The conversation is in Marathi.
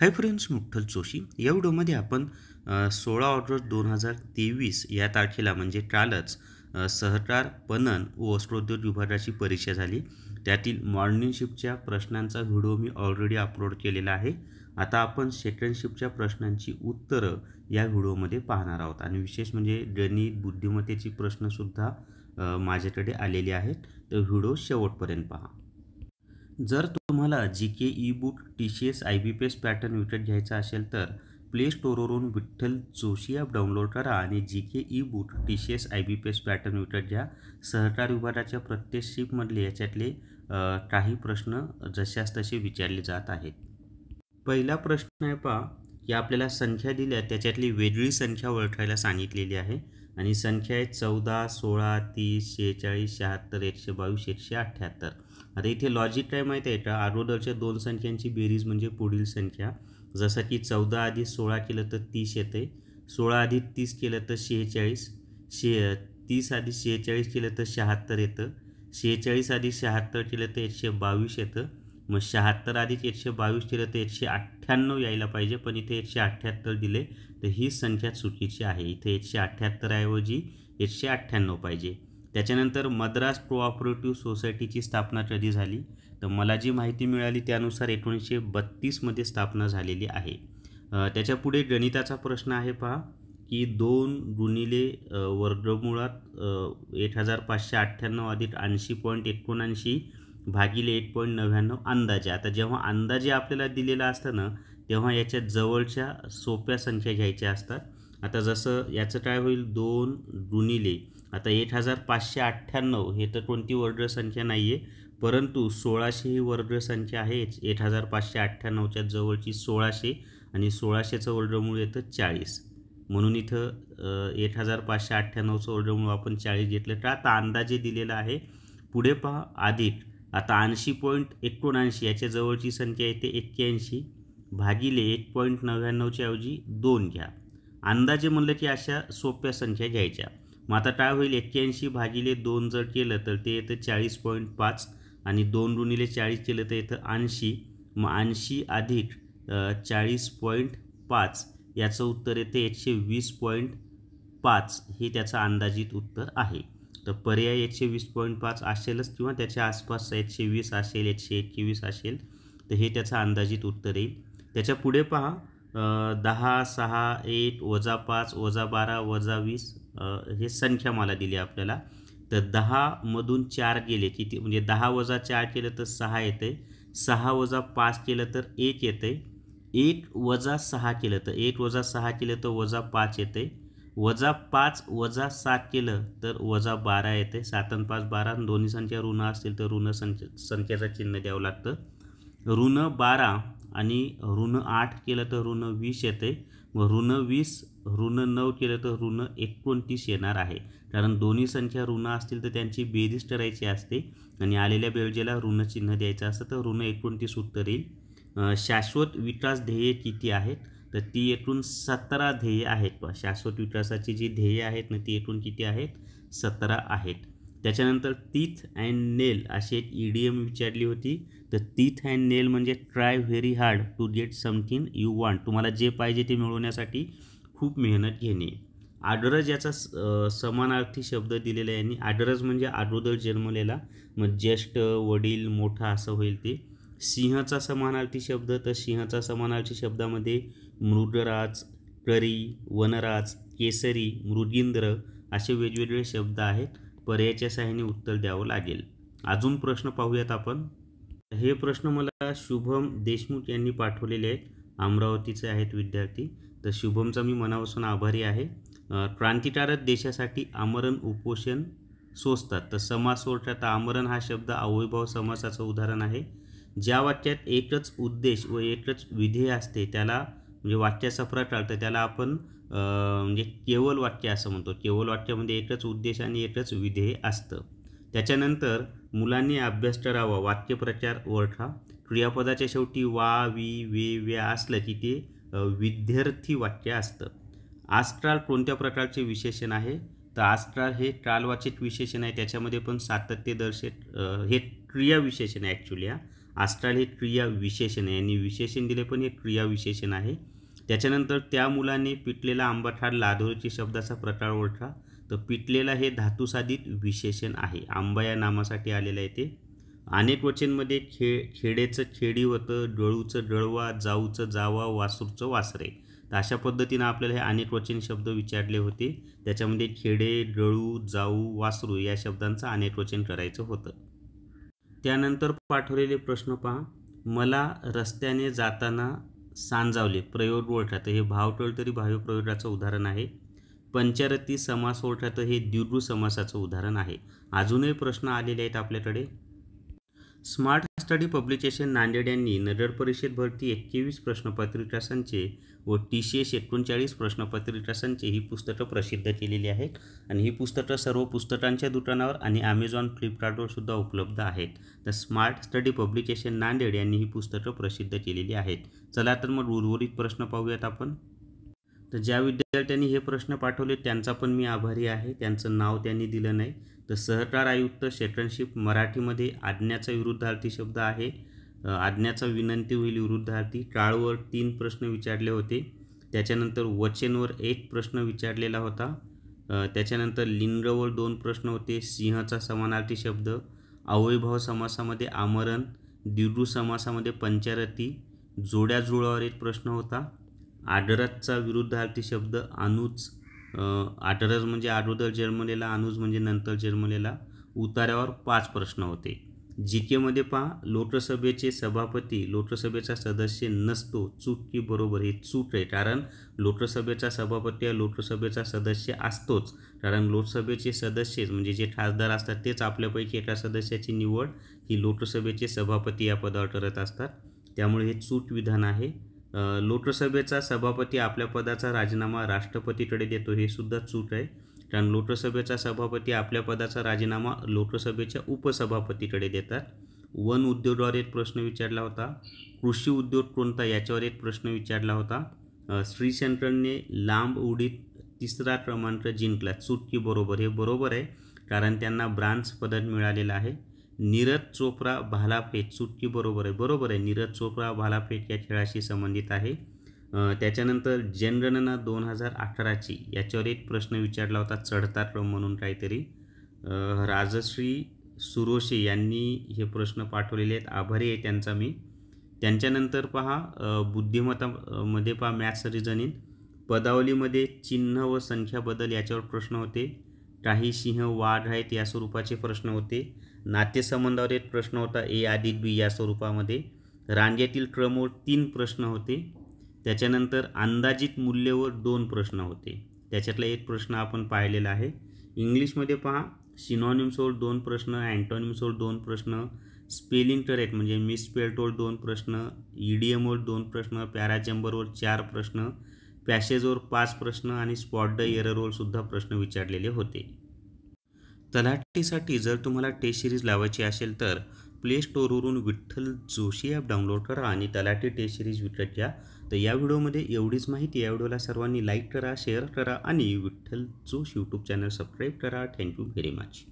हाय फ्रेंड्स मुठ्ठल जोशी या व्हिडिओमध्ये आपण सोळा ऑगस्ट दोन हजार तेवीस या तारखेला म्हणजे कालच सहकार पणन व वस्त्रोद्योग विभागाची परीक्षा झाली त्यातील मॉर्निंग शिफ्टच्या प्रश्नांचा व्हिडिओ मी ऑलरेडी अपलोड केलेला आहे आता आपण सेकंड शिफ्टच्या प्रश्नांची उत्तरं या व्हिडिओमध्ये पाहणार आहोत आणि विशेष म्हणजे गणित बुद्धिमत्तेची प्रश्नसुद्धा माझ्याकडे आलेली आहेत तर व्हिडिओ शेवटपर्यंत पहा जर तुम्हाला G K e book T C S I B P S pattern विकत घ्यायचा असेल तर प्ले स्टोरवरून विठ्ठल जोशी ॲप डाउनलोड करा आणि G K e book T C S I B P S pattern विकत घ्या सहकार विभागाच्या प्रत्येक शिपमधले याच्यातले काही प्रश्न जशाच तसे विचारले जात आहेत पहिला प्रश्न आहे पा की आपल्याला संख्या दिल्या त्याच्यातली वेगळी संख्या ओळखायला सांगितलेली आहे आणि संख्या आहे चौदा सोळा तीस शेहेचाळीस शहात्तर एकशे बावीस एकशे अठ्ठ्याहत्तर आता इथे लॉजिक काय माहिती आहे का अगोदरच्या दोन संख्यांची बेरीज म्हणजे पुढील संख्या जसं की चौदा आधी सोळा केलं तर तीस येते सोळा आधी तीस केलं तर शेहेचाळीस शे तीस आधी शेहेचाळीस केलं तर शहात्तर येतं शेहेचाळीस आधी शहात्तर केलं तर एकशे बावीस येतं मग शहात्तर आधीच एकशे बावीस केलं तर एकशे अठ्ठ्याण्णव यायला पाहिजे पण इथे एकशे अठ्ठ्याहत्तर दिले तर ही संख्या चुकीची आहे इथे एकशे अठ्ठ्याहत्तरऐवजी एकशे अठ्ठ्याण्णव पाहिजे त्याच्यानंतर मद्रास कोऑपरेटिव्ह सोसायटीची स्थापना कधी झाली तर मला जी माहिती मिळाली त्यानुसार एकोणीसशे बत्तीसमध्ये स्थापना झालेली आहे त्याच्यापुढे गणिताचा प्रश्न आहे पहा की दोन गुणिले वर्गमुळात एक हजार पाचशे अठ्ठ्याण्णव अधिक ऐंशी पॉईंट एकोणऐंशी भागिले एक पॉईंट नव्याण्णव अंदाजे आता जेव्हा अंदाजे आपल्याला दिलेला असतं ना तेव्हा याच्या जवळच्या सोप्या संख्या घ्यायच्या असतात आता जसं याचं काय होईल दोन गुणिले आता एक हजार पाचशे अठ्ठ्याण्णव हे तर कोणती वर्ड संख्या नाही आहे परंतु सोळाशे ही वर्ड संख्या आहेच एक हजार पाचशे अठ्ठ्याण्णवच्या जवळची सोळाशे आणि सोळाशेचं वर्गमूळ येतं चाळीस म्हणून इथं एक हजार पाचशे अठ्ठ्याण्णवचं वर्गमूळ आपण चाळीस घेतलं तर आता अंदाजे दिलेला आहे पुढे पहा अधिक आता ऐंशी पॉईंट एकोणऐंशी याच्या जवळची संख्या येते एक्क्याऐंशी भागिले एक पॉईंट नव्याण्णवच्या ऐवजी दोन घ्या अंदाजे म्हणलं की अशा सोप्या संख्या घ्यायच्या मग आता काय होईल एक्क्याऐंशी भागिले दोन जर केलं तर ते येतं चाळीस पॉईंट पाच आणि दोन ऋणीले चाळीस केलं तर येतं ऐंशी मग ऐंशी अधिक चाळीस पॉईंट पाच याचं उत्तर येते एकशे वीस पॉईंट पाच हे त्याचं अंदाजित उत्तर आहे तर पर्याय एकशे वीस पॉईंट पाच असेलच किंवा त्याच्या आसपास एकशे वीस असेल एकशे एकवीस असेल तर हे त्याचं अंदाजित उत्तर येईल त्याच्या पुढे पहा दहा सहा एक वजा पाच वजा बारा वजा वीस हे संख्या मला दिली आपल्याला तर दहामधून चार गेले किती म्हणजे दहा वजा चार केलं तर सहा येतं आहे सहा वजा पाच केलं तर एक येतं आहे एक वजा सहा केलं तर एक वजा सहा केलं तर वजा पाच येतं आहे वजा पाच वजा सात केलं तर वजा बारा येते सात आणि पाच बारा दोन्ही संख्या ऋण असतील तर ऋण संख्या संख्याचं चिन्ह द्यावं लागतं ऋण बारा आणि ऋण आठ केलं तर ऋण वीस येते व ऋण वीस ऋण नऊ केलं तर ऋण एकोणतीस येणार आहे कारण दोन्ही संख्या ऋण असतील तर त्यांची बेरीज करायची असते आणि आलेल्या बेरजेला चिन्ह द्यायचं असतं तर ऋण एकोणतीस उत्तर येईल शाश्वत विकास ध्येय किती आहेत तर ती एकूण सतरा ध्येय आहेत शाश्वत विकासाची जी ध्येय आहेत ना ती एकूण किती आहेत सतरा आहेत त्याच्यानंतर तीथ अँड नेल अशी एक एम विचारली होती तर तीथ अँड नेल म्हणजे try very hard to get something you want तुम्हाला जे पाहिजे ते मिळवण्यासाठी खूप मेहनत घेणे आडरज याचा समानार्थी शब्द दिलेला आहे आणि आडरज म्हणजे आडोदर जन्मलेला मग ज्येष्ठ वडील मोठा असं होईल ते सिंहाचा समानार्थी शब्द तर सिंहाचा समानार्थी शब्दामध्ये मृगराज करी वनराज केसरी मृगिंद्र असे वेगवेगळे शब्द आहेत पर्यायच्या साह्याने उत्तर द्यावं लागेल अजून प्रश्न पाहूयात आपण हे प्रश्न मला शुभम देशमुख यांनी पाठवलेले आहेत अमरावतीचे आहेत विद्यार्थी तर शुभमचा मी मनापासून आभारी आहे क्रांतिकारक देशासाठी आमरण उपोषण सोसतात तर समास सोडतात आमरण हा शब्द अवैभाव समासाचं उदाहरण आहे ज्या वाक्यात एकच उद्देश व एकच विधेय असते त्याला म्हणजे वाक्याचा प्रकार टाळतं त्याला आपण म्हणजे केवळ वाक्य असं म्हणतो केवळ वाक्यामध्ये एकच उद्देश आणि एकच विधेय असतं त्याच्यानंतर मुलांनी अभ्यास करावा वाक्यप्रचार ओळखा क्रियापदाच्या शेवटी वा वी वे व्या असलं की ते विद्यार्थी वाक्य असतं आस्ट्राल कोणत्या प्रकारचे विशेषण आहे तर आस्ट्राल हे ट्रालवाचित विशेषण आहे त्याच्यामध्ये पण सातत्य दर्शक हे क्रियाविशेषण आहे ॲक्च्युली हा आस्ट्राल हे क्रिया विशेषण आहे आणि विशेषण दिले पण हे क्रियाविशेषण आहे त्याच्यानंतर त्या मुलाने पिटलेला आंबाठार लाधोरची शब्दाचा प्रकार ओळखा तर पिटलेला हे धातुसाधित विशेषण आहे आंबा या नामासाठी आलेलं आहे ते अनेक वचनमध्ये खे खेडेचं खेडी होतं डळूचं डळवा जाऊचं जावा वासूरचं वासरे तर अशा पद्धतीनं आपल्याला हे अनेक वचन शब्द विचारले होते त्याच्यामध्ये खेडे डळू जाऊ वासरू या शब्दांचं अनेक वचन करायचं होतं त्यानंतर पाठवलेले प्रश्न पहा मला रस्त्याने जाताना सांजावले प्रयोग ओळखात हे भाव तरी भाव्य प्रयोगाचं उदाहरण आहे पंचरती समास ओळखातं हे दीर्घ समासाचं उदाहरण आहे अजूनही प्रश्न आलेले आहेत आपल्याकडे स्मार्ट स्टडी पब्लिकेशन नांदेड यांनी नगर परिषद भरती एक्केवीस प्रश्नपत्रिका संचे व टी सी एस एकोणचाळीस प्रश्नपत्रिका संचे ही पुस्तकं प्रसिद्ध केलेली आहेत आणि ही पुस्तकं सर्व पुस्तकांच्या दुकानावर आणि ॲमेझॉन फ्लिपकार्टवर सुद्धा उपलब्ध आहेत तर स्मार्ट स्टडी पब्लिकेशन नांदेड यांनी ही पुस्तकं प्रसिद्ध केलेली आहेत चला तर मग उर्वरित प्रश्न पाहूयात आपण तर ज्या विद्यार्थ्यांनी हे प्रश्न पाठवले त्यांचा पण मी आभारी आहे त्यांचं नाव त्यांनी दिलं नाही तर सहकार आयुक्त सेटनशिप मराठीमध्ये आज्ञाचा विरुद्धार्थी शब्द आहे आज्ञाचा विनंती होईल विरुद्धार्थी काळवर तीन प्रश्न विचारले होते त्याच्यानंतर वचनवर एक प्रश्न विचारलेला होता त्याच्यानंतर लिंगवर दोन प्रश्न होते सिंहचा समानार्थी शब्द अवयभाव समासामध्ये आमरण दिडू समासामध्ये पंचारती जोड्या जुळावर एक प्रश्न होता आडरतचा विरुद्धार्थी शब्द अनुज आटरज म्हणजे अगोदर जन्मलेला अनुज म्हणजे नंतर जन्मलेला उतार्यावर पाच प्रश्न होते जी केमध्ये पहा लोकसभेचे सभापती लोकसभेचा सदस्य नसतो चूक की बरोबर हे चूक आहे कारण लोकसभेचा सभापती हा लोकसभेचा सदस्य असतोच कारण लोकसभेचे सदस्य म्हणजे जे खासदार असतात तेच आपल्यापैकी एका सदस्याची निवड ही लोकसभेचे सभापती या पदावर करत असतात त्यामुळे हे चूक विधान आहे लोकसभेचा सभापती आपल्या पदाचा राजीनामा राष्ट्रपतीकडे देतो हे सुद्धा चूक आहे कारण लोकसभेचा सभापती आपल्या पदाचा राजीनामा लोकसभेच्या उपसभापतीकडे देतात वन उद्योगावर एक प्रश्न विचारला होता कृषी उद्योग कोणता याच्यावर एक प्रश्न विचारला होता श्री सेंट्रलने लांब उडीत तिसरा क्रमांक जिंकला चूक की बरोबर हे बरोबर आहे कारण त्यांना ब्रांच पदक मिळालेलं आहे नीरज चोप्रा भालाफेक सुट्टी बरोबर आहे बरोबर आहे नीरज चोप्रा भालाफेक या खेळाशी संबंधित आहे त्याच्यानंतर जनगणना दोन हजार अठराची याच्यावर एक प्रश्न विचारला होता चढता क्रम म्हणून काहीतरी राजश्री सुरोशे यांनी हे प्रश्न पाठवलेले आहेत आभारी आहे त्यांचा मी त्यांच्यानंतर पहा बुद्धिमत्तामध्ये पहा मॅथ्स रिझनिंग पदावलीमध्ये चिन्ह व संख्या बदल याच्यावर प्रश्न होते काही सिंह वाढ आहेत या स्वरूपाचे प्रश्न होते नातेसंबंधावर एक प्रश्न होता ए आदित बी या स्वरूपामध्ये रांगेतील क्रमवर तीन प्रश्न होते त्याच्यानंतर अंदाजित मूल्यवर दोन प्रश्न होते त्याच्यातला एक प्रश्न आपण पाहिलेला आहे इंग्लिशमध्ये पहा सिनॉनिम्सवर दोन प्रश्न अँटॉनिम्सवर दोन प्रश्न स्पेलिंग टरेट म्हणजे मिसपेल्टवर दोन प्रश्न ईडीएमवर दोन प्रश्न पॅराचेंबरवर चार प्रश्न पॅसेजवर पाच प्रश्न आणि स्पॉट द इयररोलसुद्धा प्रश्न विचारलेले होते तलाठीसाठी जर तुम्हाला टेस्ट सिरीज लावायची असेल तर प्ले स्टोरवरून विठ्ठल जोशी ॲप डाउनलोड करा आणि तलाठी टेस्ट सिरीज विकत घ्या तर या व्हिडिओमध्ये एवढीच माहिती या व्हिडिओला सर्वांनी लाईक करा शेअर करा आणि Vitthal Josh YouTube channel subscribe करा थँक्यू व्हेरी मच